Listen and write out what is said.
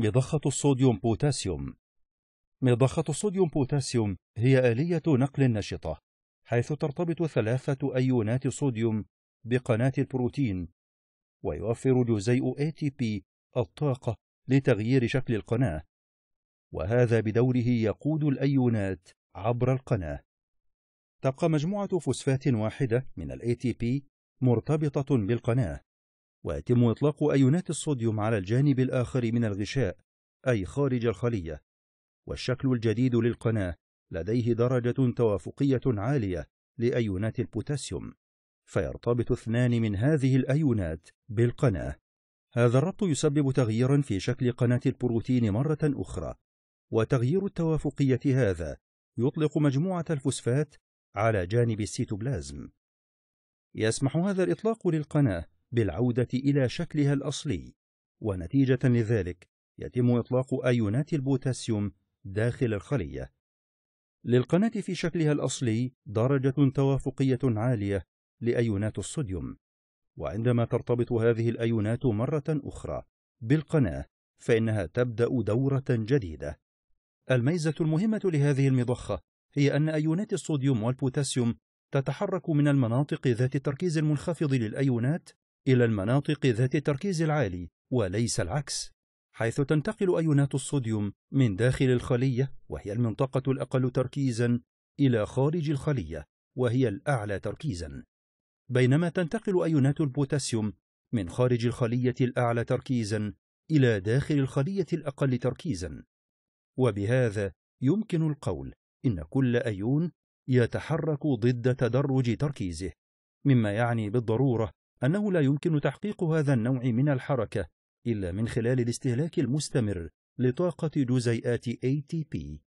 مضخة الصوديوم بوتاسيوم مضخة الصوديوم بوتاسيوم هي آلية نقل نشطة حيث ترتبط ثلاثة أيونات صوديوم بقناة البروتين ويوفر جزيء ATP الطاقة لتغيير شكل القناة وهذا بدوره يقود الأيونات عبر القناة تبقى مجموعة فوسفات واحدة من الـ ATP مرتبطة بالقناة ويتم إطلاق أيونات الصوديوم على الجانب الآخر من الغشاء أي خارج الخلية والشكل الجديد للقناة لديه درجة توافقية عالية لأيونات البوتاسيوم فيرتبط اثنان من هذه الأيونات بالقناة هذا الربط يسبب تغييرا في شكل قناة البروتين مرة أخرى وتغيير التوافقية هذا يطلق مجموعة الفوسفات على جانب السيتوبلازم يسمح هذا الإطلاق للقناة بالعودة إلى شكلها الأصلي ونتيجة لذلك يتم إطلاق أيونات البوتاسيوم داخل الخلية للقناة في شكلها الأصلي درجة توافقية عالية لأيونات الصوديوم وعندما ترتبط هذه الأيونات مرة أخرى بالقناة فإنها تبدأ دورة جديدة الميزة المهمة لهذه المضخة هي أن أيونات الصوديوم والبوتاسيوم تتحرك من المناطق ذات التركيز المنخفض للأيونات إلى المناطق ذات التركيز العالي وليس العكس حيث تنتقل أيونات الصوديوم من داخل الخلية وهي المنطقة الأقل تركيزا إلى خارج الخلية وهي الأعلى تركيزا بينما تنتقل أيونات البوتاسيوم من خارج الخلية الأعلى تركيزا إلى داخل الخلية الأقل تركيزا وبهذا يمكن القول إن كل أيون يتحرك ضد تدرج تركيزه مما يعني بالضرورة أنه لا يمكن تحقيق هذا النوع من الحركة إلا من خلال الاستهلاك المستمر لطاقة جزيئات ATP